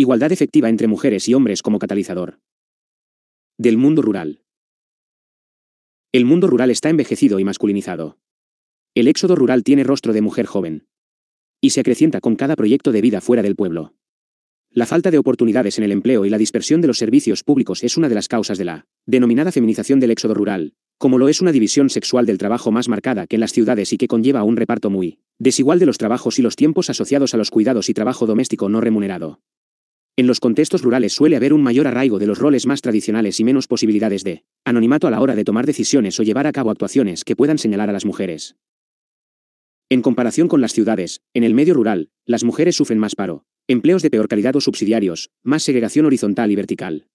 Igualdad efectiva entre mujeres y hombres como catalizador. Del mundo rural. El mundo rural está envejecido y masculinizado. El éxodo rural tiene rostro de mujer joven. Y se acrecienta con cada proyecto de vida fuera del pueblo. La falta de oportunidades en el empleo y la dispersión de los servicios públicos es una de las causas de la denominada feminización del éxodo rural, como lo es una división sexual del trabajo más marcada que en las ciudades y que conlleva un reparto muy desigual de los trabajos y los tiempos asociados a los cuidados y trabajo doméstico no remunerado. En los contextos rurales suele haber un mayor arraigo de los roles más tradicionales y menos posibilidades de anonimato a la hora de tomar decisiones o llevar a cabo actuaciones que puedan señalar a las mujeres. En comparación con las ciudades, en el medio rural, las mujeres sufren más paro, empleos de peor calidad o subsidiarios, más segregación horizontal y vertical.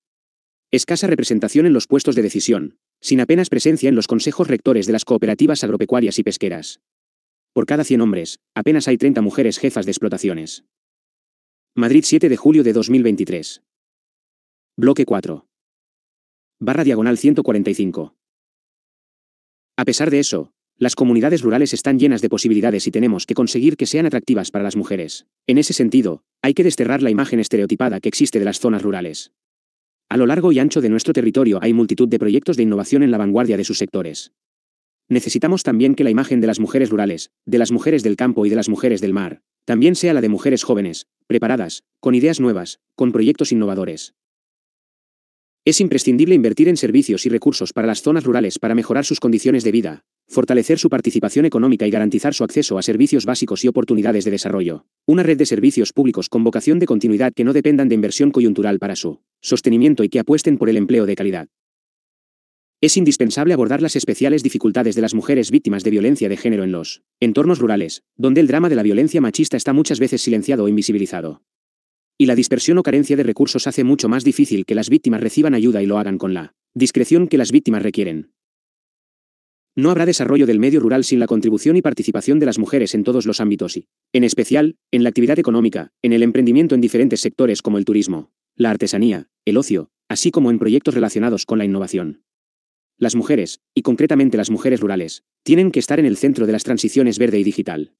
Escasa representación en los puestos de decisión, sin apenas presencia en los consejos rectores de las cooperativas agropecuarias y pesqueras. Por cada 100 hombres, apenas hay 30 mujeres jefas de explotaciones. Madrid 7 de julio de 2023. Bloque 4. Barra diagonal 145. A pesar de eso, las comunidades rurales están llenas de posibilidades y tenemos que conseguir que sean atractivas para las mujeres. En ese sentido, hay que desterrar la imagen estereotipada que existe de las zonas rurales. A lo largo y ancho de nuestro territorio hay multitud de proyectos de innovación en la vanguardia de sus sectores. Necesitamos también que la imagen de las mujeres rurales, de las mujeres del campo y de las mujeres del mar, también sea la de mujeres jóvenes, preparadas, con ideas nuevas, con proyectos innovadores. Es imprescindible invertir en servicios y recursos para las zonas rurales para mejorar sus condiciones de vida, fortalecer su participación económica y garantizar su acceso a servicios básicos y oportunidades de desarrollo. Una red de servicios públicos con vocación de continuidad que no dependan de inversión coyuntural para su sostenimiento y que apuesten por el empleo de calidad. Es indispensable abordar las especiales dificultades de las mujeres víctimas de violencia de género en los entornos rurales, donde el drama de la violencia machista está muchas veces silenciado o invisibilizado. Y la dispersión o carencia de recursos hace mucho más difícil que las víctimas reciban ayuda y lo hagan con la discreción que las víctimas requieren. No habrá desarrollo del medio rural sin la contribución y participación de las mujeres en todos los ámbitos y, en especial, en la actividad económica, en el emprendimiento en diferentes sectores como el turismo, la artesanía, el ocio, así como en proyectos relacionados con la innovación. Las mujeres, y concretamente las mujeres rurales, tienen que estar en el centro de las transiciones verde y digital.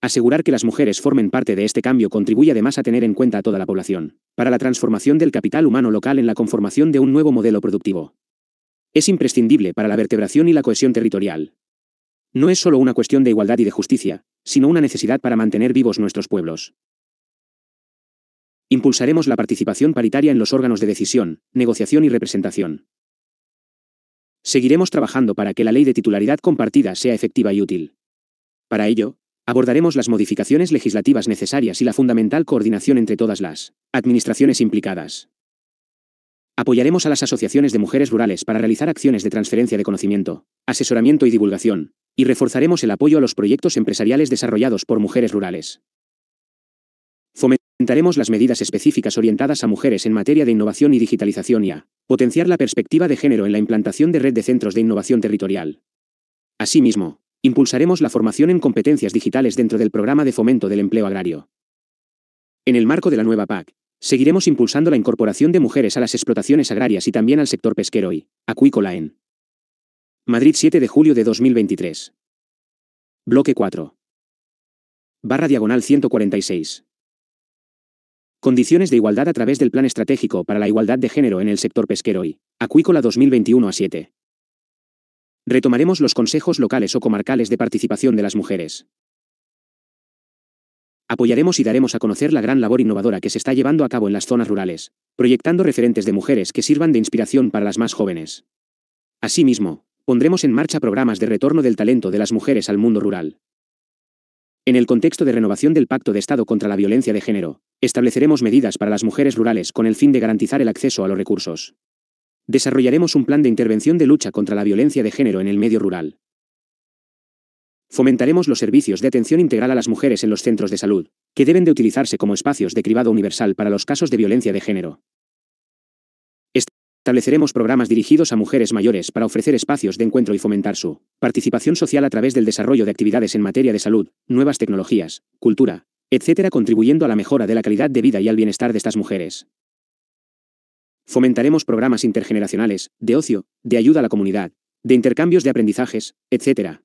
Asegurar que las mujeres formen parte de este cambio contribuye además a tener en cuenta a toda la población, para la transformación del capital humano local en la conformación de un nuevo modelo productivo. Es imprescindible para la vertebración y la cohesión territorial. No es solo una cuestión de igualdad y de justicia, sino una necesidad para mantener vivos nuestros pueblos. Impulsaremos la participación paritaria en los órganos de decisión, negociación y representación. Seguiremos trabajando para que la ley de titularidad compartida sea efectiva y útil. Para ello, abordaremos las modificaciones legislativas necesarias y la fundamental coordinación entre todas las administraciones implicadas. Apoyaremos a las asociaciones de mujeres rurales para realizar acciones de transferencia de conocimiento, asesoramiento y divulgación, y reforzaremos el apoyo a los proyectos empresariales desarrollados por mujeres rurales. Presentaremos las medidas específicas orientadas a mujeres en materia de innovación y digitalización y a potenciar la perspectiva de género en la implantación de red de centros de innovación territorial. Asimismo, impulsaremos la formación en competencias digitales dentro del programa de fomento del empleo agrario. En el marco de la nueva PAC, seguiremos impulsando la incorporación de mujeres a las explotaciones agrarias y también al sector pesquero y acuícola en Madrid 7 de julio de 2023. Bloque 4. Barra diagonal 146. Condiciones de igualdad a través del Plan Estratégico para la Igualdad de Género en el Sector Pesquero y Acuícola 2021 a 7. Retomaremos los consejos locales o comarcales de participación de las mujeres. Apoyaremos y daremos a conocer la gran labor innovadora que se está llevando a cabo en las zonas rurales, proyectando referentes de mujeres que sirvan de inspiración para las más jóvenes. Asimismo, pondremos en marcha programas de retorno del talento de las mujeres al mundo rural, en el contexto de renovación del Pacto de Estado contra la Violencia de Género, estableceremos medidas para las mujeres rurales con el fin de garantizar el acceso a los recursos. Desarrollaremos un plan de intervención de lucha contra la violencia de género en el medio rural. Fomentaremos los servicios de atención integral a las mujeres en los centros de salud, que deben de utilizarse como espacios de cribado universal para los casos de violencia de género. Estableceremos programas dirigidos a mujeres mayores para ofrecer espacios de encuentro y fomentar su participación social a través del desarrollo de actividades en materia de salud, nuevas tecnologías, cultura, etc., contribuyendo a la mejora de la calidad de vida y al bienestar de estas mujeres. Fomentaremos programas intergeneracionales, de ocio, de ayuda a la comunidad, de intercambios de aprendizajes, etc.,